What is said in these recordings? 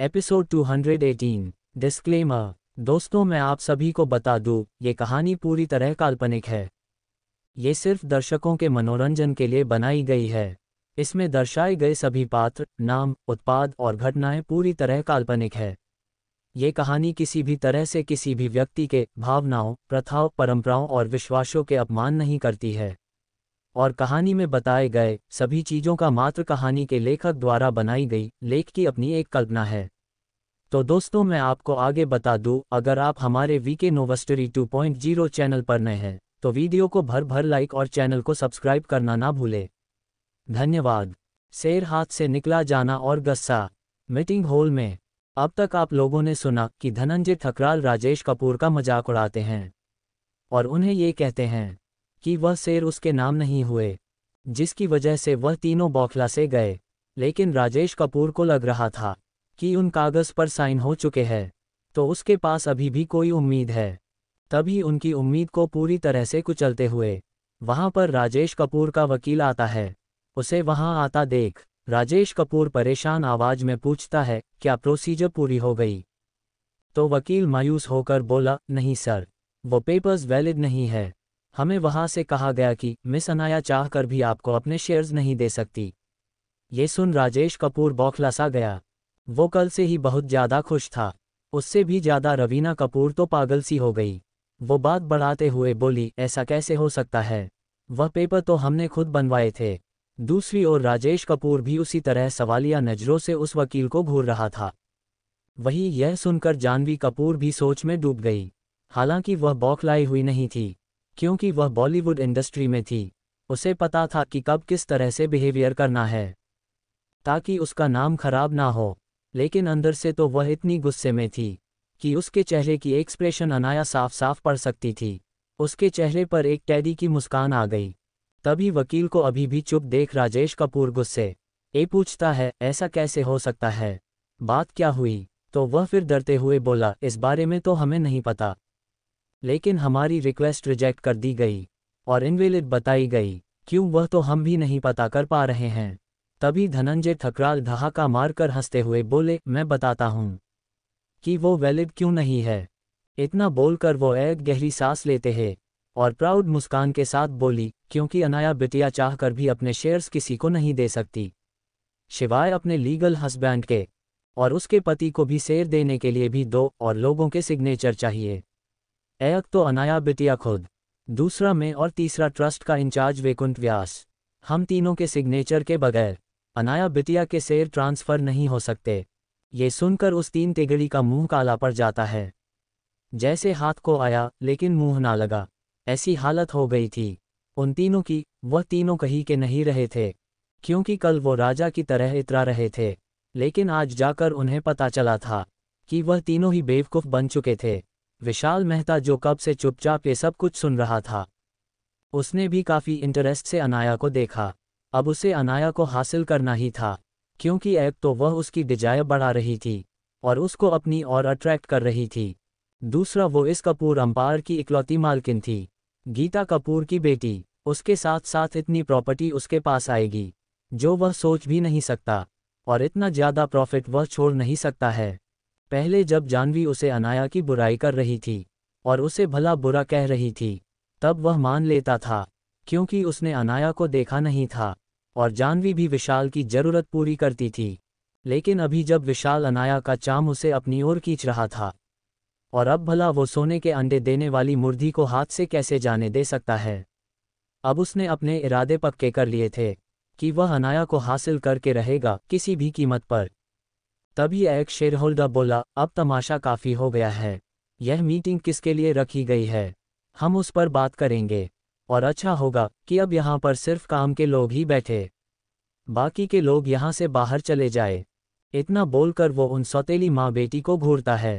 episode 218 disclaimer दोस्तों मैं आप सभी को बता दूं ये कहानी पूरी तरह काल्पनिक है ये सिर्फ दर्शकों के मनोरंजन के लिए बनाई गई है इसमें दर्शाए गए सभी पात्र नाम उत्पाद और घटनाएं पूरी तरह काल्पनिक है ये कहानी किसी भी तरह से किसी भी व्यक्ति के भावनाओं प्रथाओं परंपराओं और विश्वासों के अपमान नहीं करती है और कहानी में बताए गए सभी चीजों का मात्र कहानी के लेखक द्वारा बनाई गई लेख की अपनी एक कल्पना है तो दोस्तों मैं आपको आगे बता दूं अगर आप हमारे वीके नोवस्टरी जीरो चैनल पर नए हैं तो वीडियो को भर भर लाइक और चैनल को सब्सक्राइब करना ना भूले धन्यवाद शेर हाथ से निकला जाना और गस्सा मीटिंग हॉल में अब तक आप लोगों ने सुना कि धनंजय ठकराल राजेश कपूर का मजाक उड़ाते हैं और उन्हें ये कहते हैं कि वह शेर उसके नाम नहीं हुए जिसकी वजह से वह तीनों बौखला से गए लेकिन राजेश कपूर को लग रहा था कि उन कागज पर साइन हो चुके हैं तो उसके पास अभी भी कोई उम्मीद है तभी उनकी उम्मीद को पूरी तरह से कुचलते हुए वहां पर राजेश कपूर का वकील आता है उसे वहां आता देख राजेश कपूर परेशान आवाज में पूछता है क्या प्रोसीजर पूरी हो गई तो वकील मायूस होकर बोला नहीं सर वो पेपर्स वैलिड नहीं है हमें वहां से कहा गया कि मिस अनाया चाह कर भी आपको अपने शेयर्स नहीं दे सकती ये सुन राजेश कपूर बौखलासा गया वो कल से ही बहुत ज्यादा खुश था उससे भी ज्यादा रवीना कपूर तो पागल सी हो गई वो बात बढ़ाते हुए बोली ऐसा कैसे हो सकता है वह पेपर तो हमने खुद बनवाए थे दूसरी ओर राजेश कपूर भी उसी तरह सवालिया नजरों से उस वकील को घूर रहा था वही यह सुनकर जानवी कपूर भी सोच में डूब गई हालांकि वह बौखलाई हुई नहीं थी क्योंकि वह बॉलीवुड इंडस्ट्री में थी उसे पता था कि कब किस तरह से बिहेवियर करना है ताकि उसका नाम खराब ना हो लेकिन अंदर से तो वह इतनी गुस्से में थी कि उसके चेहरे की एक्सप्रेशन अनाया साफ साफ पड़ सकती थी उसके चेहरे पर एक टैडी की मुस्कान आ गई तभी वकील को अभी भी चुप देख राजेश कपूर गुस्से ए पूछता है ऐसा कैसे हो सकता है बात क्या हुई तो वह फिर डरते हुए बोला इस बारे में तो हमें नहीं पता लेकिन हमारी रिक्वेस्ट रिजेक्ट कर दी गई और इनवेलिड बताई गई क्यों वह तो हम भी नहीं पता कर पा रहे हैं तभी धनंजय ठकराल धहाका मारकर हंसते हुए बोले मैं बताता हूं कि वो वैलिड क्यों नहीं है इतना बोलकर वो एक गहरी सांस लेते हैं और प्राउड मुस्कान के साथ बोली क्योंकि अनाया बिटिया चाहकर भी अपने शेयर्स किसी को नहीं दे सकती शिवाय अपने लीगल हस्बैंड के और उसके पति को भी शेयर देने के लिए भी दो और लोगों के सिग्नेचर चाहिए एक तो अनाया बिटिया खुद दूसरा में और तीसरा ट्रस्ट का इंचार्ज वेकुंठ व्यास हम तीनों के सिग्नेचर के बगैर अनाया बिटिया के शेयर ट्रांसफ़र नहीं हो सकते ये सुनकर उस तीन तिगड़ी का मुंह काला पड़ जाता है जैसे हाथ को आया लेकिन मुंह ना लगा ऐसी हालत हो गई थी उन तीनों की वह तीनों कहीं के नहीं रहे थे क्योंकि कल वो राजा की तरह इतरा रहे थे लेकिन आज जाकर उन्हें पता चला था कि वह तीनों ही बेवकूफ़ बन चुके थे विशाल मेहता जो कब से चुपचाप ये सब कुछ सुन रहा था उसने भी काफ़ी इंटरेस्ट से अनाया को देखा अब उसे अनाया को हासिल करना ही था क्योंकि एक तो वह उसकी डिजायर बढ़ा रही थी और उसको अपनी ओर अट्रैक्ट कर रही थी दूसरा वो इस कपूर अंपायर की इकलौती मालकिन थी गीता कपूर की बेटी उसके साथ साथ इतनी प्रॉपर्टी उसके पास आएगी जो वह सोच भी नहीं सकता और इतना ज़्यादा प्रॉफिट वह छोड़ नहीं सकता है पहले जब जानवी उसे अनाया की बुराई कर रही थी और उसे भला बुरा कह रही थी तब वह मान लेता था क्योंकि उसने अनाया को देखा नहीं था और जानवी भी विशाल की जरूरत पूरी करती थी लेकिन अभी जब विशाल अनाया का चाम उसे अपनी ओर खींच रहा था और अब भला वो सोने के अंडे देने वाली मुर्दी को हाथ से कैसे जाने दे सकता है अब उसने अपने इरादे पक्के कर लिए थे कि वह अनाया को हासिल करके रहेगा किसी भी कीमत पर तभी एक शेयरहोल्डर बोला अब तमाशा काफ़ी हो गया है यह मीटिंग किसके लिए रखी गई है हम उस पर बात करेंगे और अच्छा होगा कि अब यहाँ पर सिर्फ काम के लोग ही बैठे बाकी के लोग यहाँ से बाहर चले जाए इतना बोलकर वो उन सौतेली माँ बेटी को घूरता है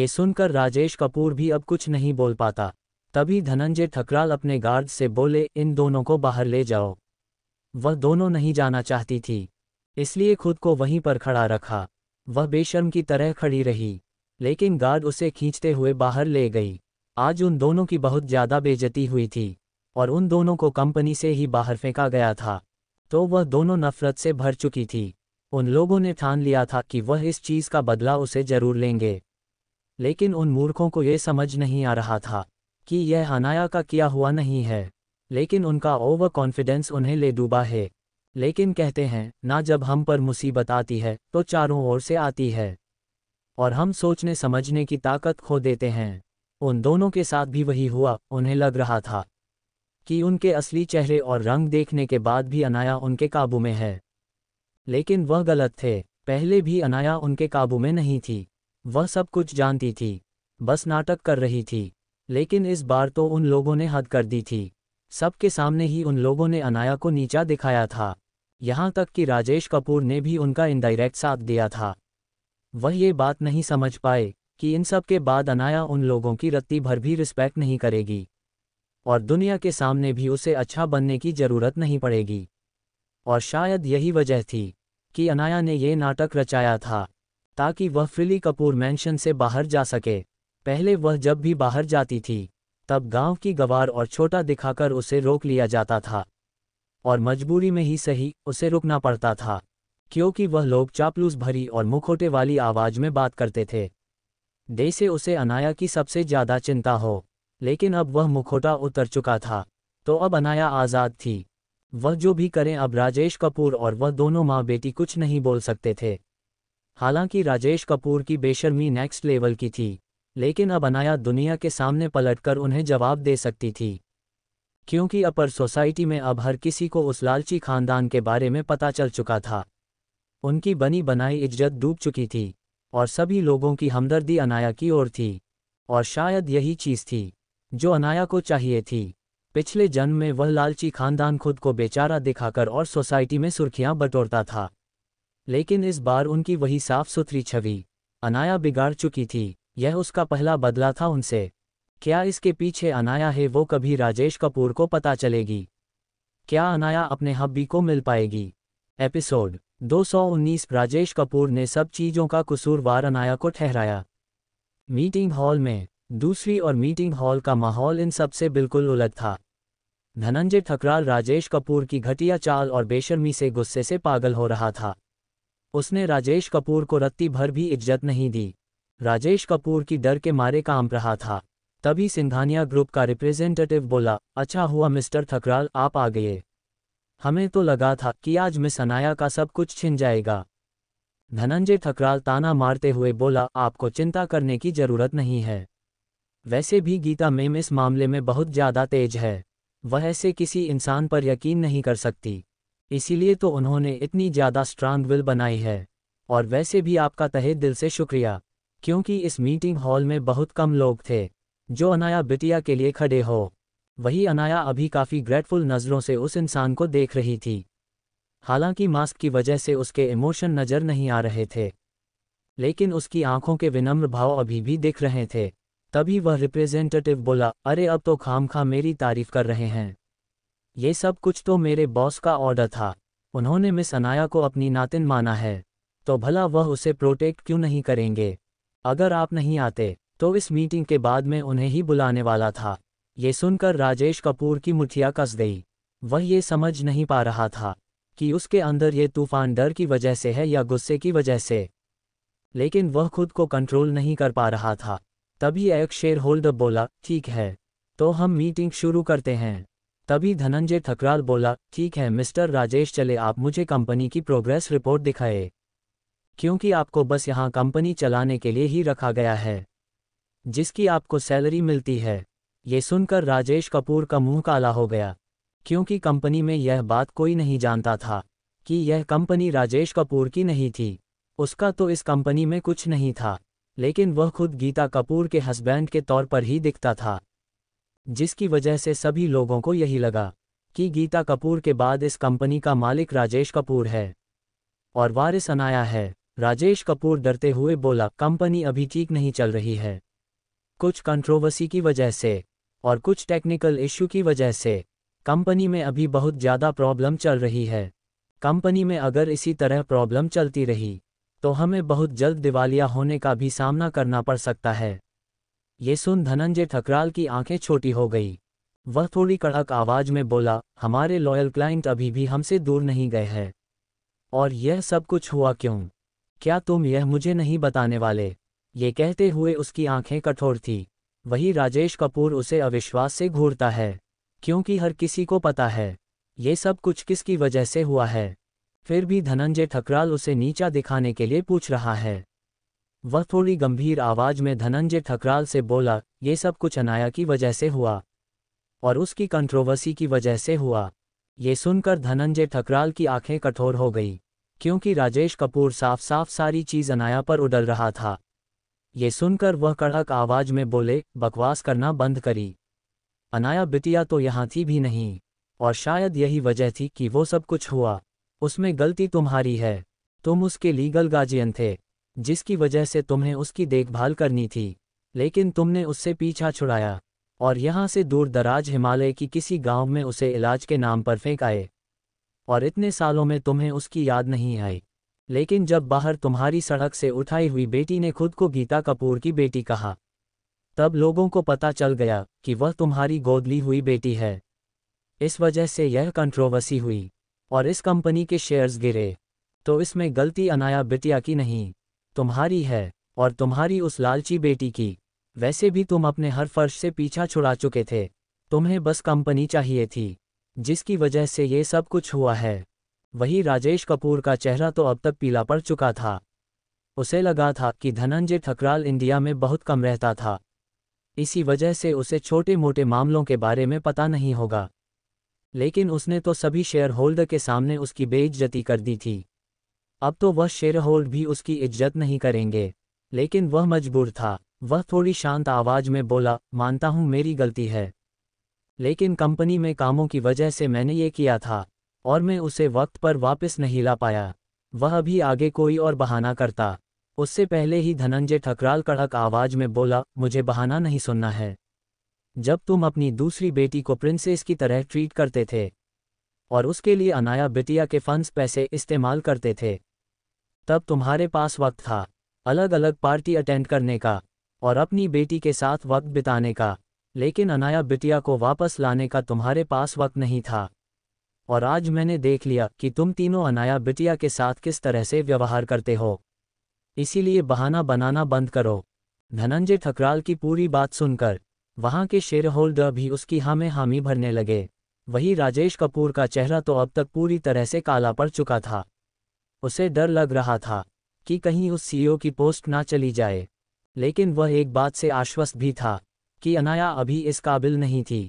ये सुनकर राजेश कपूर भी अब कुछ नहीं बोल पाता तभी धनंजय ठकराल अपने गार्ड से बोले इन दोनों को बाहर ले जाओ वह दोनों नहीं जाना चाहती थी इसलिए खुद को वहीं पर खड़ा रखा वह बेशर्म की तरह खड़ी रही लेकिन गार्ड उसे खींचते हुए बाहर ले गई आज उन दोनों की बहुत ज़्यादा बेजती हुई थी और उन दोनों को कंपनी से ही बाहर फेंका गया था तो वह दोनों नफरत से भर चुकी थी उन लोगों ने ठान लिया था कि वह इस चीज़ का बदला उसे जरूर लेंगे लेकिन उन मूर्खों को यह समझ नहीं आ रहा था कि यह हनाया का किया हुआ नहीं है लेकिन उनका ओवर कॉन्फिडेंस उन्हें ले डूबा है लेकिन कहते हैं ना जब हम पर मुसीबत आती है तो चारों ओर से आती है और हम सोचने समझने की ताकत खो देते हैं उन दोनों के साथ भी वही हुआ उन्हें लग रहा था कि उनके असली चेहरे और रंग देखने के बाद भी अनाया उनके काबू में है लेकिन वह गलत थे पहले भी अनाया उनके काबू में नहीं थी वह सब कुछ जानती थी बस नाटक कर रही थी लेकिन इस बार तो उन लोगों ने हद कर दी थी सबके सामने ही उन लोगों ने अनाया को नीचा दिखाया था यहां तक कि राजेश कपूर ने भी उनका इनडायरेक्ट साथ दिया था वह ये बात नहीं समझ पाए कि इन सब के बाद अनाया उन लोगों की रत्ती भर भी रिस्पेक्ट नहीं करेगी और दुनिया के सामने भी उसे अच्छा बनने की जरूरत नहीं पड़ेगी और शायद यही वजह थी कि अनाया ने ये नाटक रचाया था ताकि वह फिली कपूर मैंशन से बाहर जा सके पहले वह जब भी बाहर जाती थी तब गांव की गवार और छोटा दिखाकर उसे रोक लिया जाता था और मजबूरी में ही सही उसे रुकना पड़ता था क्योंकि वह लोग चापलूस भरी और मुखोटे वाली आवाज में बात करते थे डे से उसे अनाया की सबसे ज्यादा चिंता हो लेकिन अब वह मुखोटा उतर चुका था तो अब अनाया आज़ाद थी वह जो भी करें अब राजेश कपूर और वह दोनों माँ बेटी कुछ नहीं बोल सकते थे हालांकि राजेश कपूर की बेशर्मी नेक्स्ट लेवल की थी लेकिन अब अनाया दुनिया के सामने पलटकर उन्हें जवाब दे सकती थी क्योंकि अपर सोसाइटी में अब हर किसी को उस लालची खानदान के बारे में पता चल चुका था उनकी बनी बनाई इज्जत डूब चुकी थी और सभी लोगों की हमदर्दी अनाया की ओर थी और शायद यही चीज़ थी जो अनाया को चाहिए थी पिछले जन्म में वह लालची खानदान खुद को बेचारा दिखाकर और सोसाइटी में सुर्खियां बटोरता था लेकिन इस बार उनकी वही साफ सुथरी छवि अनाया बिगाड़ चुकी थी यह उसका पहला बदला था उनसे क्या इसके पीछे अनाया है वो कभी राजेश कपूर को पता चलेगी क्या अनाया अपने हब्बी को मिल पाएगी एपिसोड 219 राजेश कपूर ने सब चीज़ों का कसूरवार अनाया को ठहराया मीटिंग हॉल में दूसरी और मीटिंग हॉल का माहौल इन सब से बिल्कुल उलट था धनंजय ठकराल राजेश कपूर की घटिया चाल और बेशर्मी से गुस्से से पागल हो रहा था उसने राजेश कपूर को रत्ती भर भी इज्जत नहीं दी राजेश कपूर की डर के मारे काम रहा था तभी सिंधानिया ग्रुप का रिप्रेजेंटेटिव बोला अच्छा हुआ मिस्टर थकराल आप आ गए हमें तो लगा था कि आज मिस अनाया का सब कुछ छिन जाएगा धनंजय थकराल ताना मारते हुए बोला आपको चिंता करने की जरूरत नहीं है वैसे भी गीता मेम इस मामले में बहुत ज्यादा तेज है वह ऐसे किसी इंसान पर यकीन नहीं कर सकती इसीलिए तो उन्होंने इतनी ज्यादा स्ट्रांग विल बनाई है और वैसे भी आपका तहे दिल से शुक्रिया क्योंकि इस मीटिंग हॉल में बहुत कम लोग थे जो अनाया बिटिया के लिए खड़े हो वही अनाया अभी काफ़ी ग्रेटफुल नज़रों से उस इंसान को देख रही थी हालांकि मास्क की वजह से उसके इमोशन नज़र नहीं आ रहे थे लेकिन उसकी आंखों के विनम्र भाव अभी भी दिख रहे थे तभी वह रिप्रेजेंटेटिव बोला अरे अब तो खाम खा मेरी तारीफ कर रहे हैं ये सब कुछ तो मेरे बॉस का ऑर्डर था उन्होंने मिस अनाया को अपनी नातिन माना है तो भला वह उसे प्रोटेक्ट क्यों नहीं करेंगे अगर आप नहीं आते तो इस मीटिंग के बाद में उन्हें ही बुलाने वाला था ये सुनकर राजेश कपूर की मुठिया कस गई वह ये समझ नहीं पा रहा था कि उसके अंदर ये तूफान डर की वजह से है या गुस्से की वजह से लेकिन वह खुद को कंट्रोल नहीं कर पा रहा था तभी एक शेयर होल्डर बोला ठीक है तो हम मीटिंग शुरू करते हैं तभी धनंजय थकराल बोला ठीक है मिस्टर राजेश चले आप मुझे कंपनी की प्रोग्रेस रिपोर्ट दिखाए क्योंकि आपको बस यहाँ कंपनी चलाने के लिए ही रखा गया है जिसकी आपको सैलरी मिलती है ये सुनकर राजेश कपूर का मुंह काला हो गया क्योंकि कंपनी में यह बात कोई नहीं जानता था कि यह कंपनी राजेश कपूर की नहीं थी उसका तो इस कंपनी में कुछ नहीं था लेकिन वह खुद गीता कपूर के हस्बैंड के तौर पर ही दिखता था जिसकी वजह से सभी लोगों को यही लगा कि गीता कपूर के बाद इस कंपनी का मालिक राजेश कपूर है और वारिस अनाया है राजेश कपूर डरते हुए बोला कंपनी अभी ठीक नहीं चल रही है कुछ कंट्रोवर्सी की वजह से और कुछ टेक्निकल इश्यू की वजह से कंपनी में अभी बहुत ज़्यादा प्रॉब्लम चल रही है कंपनी में अगर इसी तरह प्रॉब्लम चलती रही तो हमें बहुत जल्द दिवालिया होने का भी सामना करना पड़ सकता है ये सुन धनंजय ठकराल की आंखें छोटी हो गई वह थोड़ी कड़क आवाज में बोला हमारे लॉयल क्लाइंट अभी भी हमसे दूर नहीं गए हैं और यह सब कुछ हुआ क्यों क्या तुम यह मुझे नहीं बताने वाले ये कहते हुए उसकी आंखें कठोर थी वही राजेश कपूर उसे अविश्वास से घूरता है क्योंकि हर किसी को पता है ये सब कुछ किसकी वजह से हुआ है फिर भी धनंजय ठकराल उसे नीचा दिखाने के लिए पूछ रहा है वह थोड़ी गंभीर आवाज में धनंजय ठकराल से बोला ये सब कुछ अनाया की वजह से हुआ और उसकी कंट्रोवर्सी की वजह से हुआ ये सुनकर धनंजय ठकराल की आंखें कठोर हो गई क्योंकि राजेश कपूर साफ साफ सारी चीज अनाया पर उडल रहा था ये सुनकर वह कड़क आवाज में बोले बकवास करना बंद करी अनाया बितिया तो यहाँ थी भी नहीं और शायद यही वजह थी कि वो सब कुछ हुआ उसमें गलती तुम्हारी है तुम उसके लीगल गार्जियन थे जिसकी वजह से तुम्हें उसकी देखभाल करनी थी लेकिन तुमने उससे पीछा छुड़ाया और यहां से दूर दराज हिमालय की किसी गांव में उसे इलाज के नाम पर फेंक आए और इतने सालों में तुम्हें उसकी याद नहीं आई लेकिन जब बाहर तुम्हारी सड़क से उठाई हुई बेटी ने खुद को गीता कपूर की बेटी कहा तब लोगों को पता चल गया कि वह तुम्हारी गोद ली हुई बेटी है इस वजह से यह कंट्रोवर्सी हुई और इस कंपनी के शेयर्स गिरे तो इसमें गलती अनाया बिटिया की नहीं तुम्हारी है और तुम्हारी उस लालची बेटी की वैसे भी तुम अपने हर फर्श से पीछा छुड़ा चुके थे तुम्हें बस कंपनी चाहिए थी जिसकी वजह से ये सब कुछ हुआ है वही राजेश कपूर का चेहरा तो अब तक पीला पड़ चुका था उसे लगा था कि धनंजय ठकराल इंडिया में बहुत कम रहता था इसी वजह से उसे छोटे मोटे मामलों के बारे में पता नहीं होगा लेकिन उसने तो सभी शेयर होल्डर के सामने उसकी बेइज्जती कर दी थी अब तो वह शेयर होल्ड भी उसकी इज्जत नहीं करेंगे लेकिन वह मजबूर था वह थोड़ी शांत आवाज में बोला मानता हूँ मेरी गलती है लेकिन कंपनी में कामों की वजह से मैंने ये किया था और मैं उसे वक्त पर वापस नहीं ला पाया वह भी आगे कोई और बहाना करता उससे पहले ही धनंजय ठकराल कड़क आवाज में बोला मुझे बहाना नहीं सुनना है जब तुम अपनी दूसरी बेटी को प्रिंसेस की तरह ट्रीट करते थे और उसके लिए अनाया बिटिया के फंड्स पैसे इस्तेमाल करते थे तब तुम्हारे पास वक्त था अलग अलग पार्टी अटेंड करने का और अपनी बेटी के साथ वक्त बिताने का लेकिन अनाया बिटिया को वापस लाने का तुम्हारे पास वक्त नहीं था और आज मैंने देख लिया कि तुम तीनों अनाया बिटिया के साथ किस तरह से व्यवहार करते हो इसीलिए बहाना बनाना बंद करो धनंजय ठकराल की पूरी बात सुनकर वहां के शेयर होल्डर भी उसकी हामे हामी भरने लगे वही राजेश कपूर का चेहरा तो अब तक पूरी तरह से काला पड़ चुका था उसे डर लग रहा था कि कहीं उस सीईओ की पोस्ट ना चली जाए लेकिन वह एक बात से आश्वस्त भी था कि अनाया अभी इस काबिल नहीं थी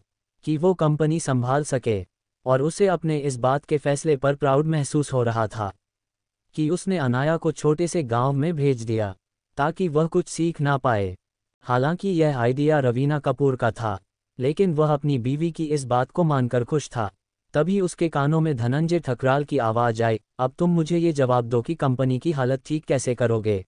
कि वो कंपनी संभाल सके और उसे अपने इस बात के फैसले पर प्राउड महसूस हो रहा था कि उसने अनाया को छोटे से गांव में भेज दिया ताकि वह कुछ सीख ना पाए हालांकि यह आइडिया रवीना कपूर का था लेकिन वह अपनी बीवी की इस बात को मानकर खुश था तभी उसके कानों में धनंजय ठकराल की आवाज़ आई अब तुम मुझे ये जवाब दो कि कंपनी की हालत ठीक कैसे करोगे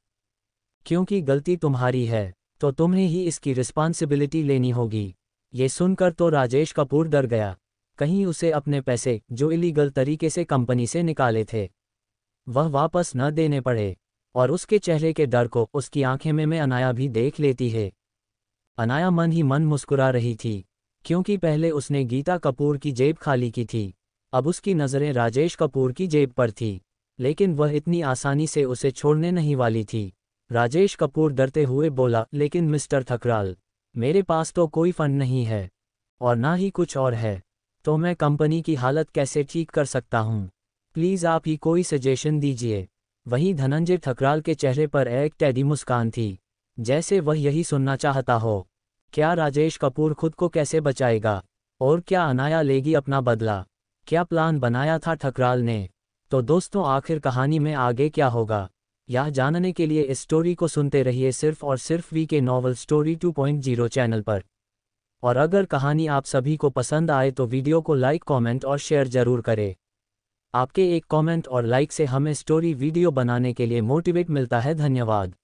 क्योंकि गलती तुम्हारी है तो तुम्हें ही इसकी रिस्पांसिबिलिटी लेनी होगी ये सुनकर तो राजेश कपूर डर गया कहीं उसे अपने पैसे जो इलीगल तरीके से कंपनी से निकाले थे वह वापस न देने पड़े और उसके चेहरे के डर को उसकी आंखें में मैं अनाया भी देख लेती है अनाया मन ही मन मुस्कुरा रही थी क्योंकि पहले उसने गीता कपूर की जेब खाली की थी अब उसकी नज़रें राजेश कपूर की जेब पर थी लेकिन वह इतनी आसानी से उसे छोड़ने नहीं वाली थी राजेश कपूर डरते हुए बोला लेकिन मिस्टर थकराल मेरे पास तो कोई फंड नहीं है और ना ही कुछ और है तो मैं कंपनी की हालत कैसे ठीक कर सकता हूँ प्लीज़ आप ही कोई सजेशन दीजिए वहीं धनंजय थकराल के चेहरे पर एक टैडी मुस्कान थी जैसे वह यही सुनना चाहता हो क्या राजेश कपूर खुद को कैसे बचाएगा और क्या अनाया लेगी अपना बदला क्या प्लान बनाया था ठकराल ने तो दोस्तों आखिर कहानी में आगे क्या होगा यह जानने के लिए इस स्टोरी को सुनते रहिए सिर्फ और सिर्फ वी के नॉवल स्टोरी 2.0 चैनल पर और अगर कहानी आप सभी को पसंद आए तो वीडियो को लाइक कमेंट और शेयर जरूर करें आपके एक कमेंट और लाइक से हमें स्टोरी वीडियो बनाने के लिए मोटिवेट मिलता है धन्यवाद